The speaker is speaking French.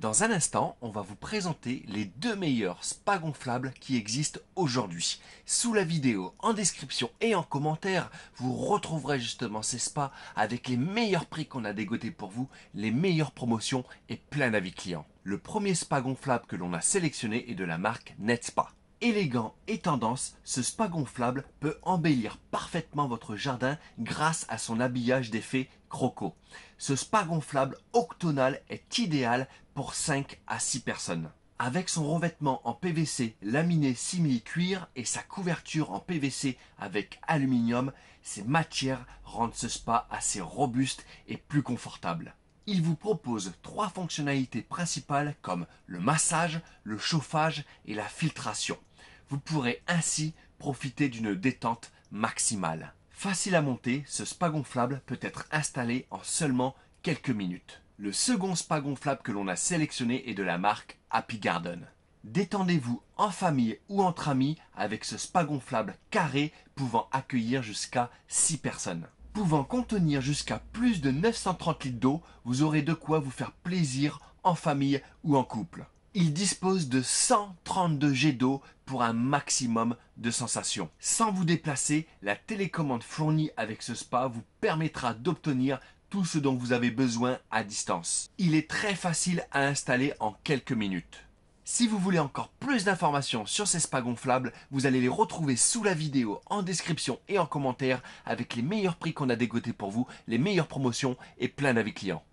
Dans un instant, on va vous présenter les deux meilleurs spas gonflables qui existent aujourd'hui. Sous la vidéo, en description et en commentaire, vous retrouverez justement ces spas avec les meilleurs prix qu'on a dégotés pour vous, les meilleures promotions et plein d'avis clients. Le premier spa gonflable que l'on a sélectionné est de la marque NetSpa élégant et tendance, ce spa gonflable peut embellir parfaitement votre jardin grâce à son habillage d'effet croco. Ce spa gonflable octonal est idéal pour 5 à 6 personnes. Avec son revêtement en PVC laminé simili-cuir et sa couverture en PVC avec aluminium, ces matières rendent ce spa assez robuste et plus confortable. Il vous propose trois fonctionnalités principales comme le massage, le chauffage et la filtration. Vous pourrez ainsi profiter d'une détente maximale. Facile à monter, ce spa gonflable peut être installé en seulement quelques minutes. Le second spa gonflable que l'on a sélectionné est de la marque Happy Garden. Détendez-vous en famille ou entre amis avec ce spa gonflable carré pouvant accueillir jusqu'à 6 personnes. Pouvant contenir jusqu'à plus de 930 litres d'eau, vous aurez de quoi vous faire plaisir en famille ou en couple. Il dispose de 132 jets d'eau pour un maximum de sensations. Sans vous déplacer, la télécommande fournie avec ce spa vous permettra d'obtenir tout ce dont vous avez besoin à distance. Il est très facile à installer en quelques minutes. Si vous voulez encore plus d'informations sur ces spas gonflables, vous allez les retrouver sous la vidéo, en description et en commentaire avec les meilleurs prix qu'on a dégotés pour vous, les meilleures promotions et plein d'avis clients.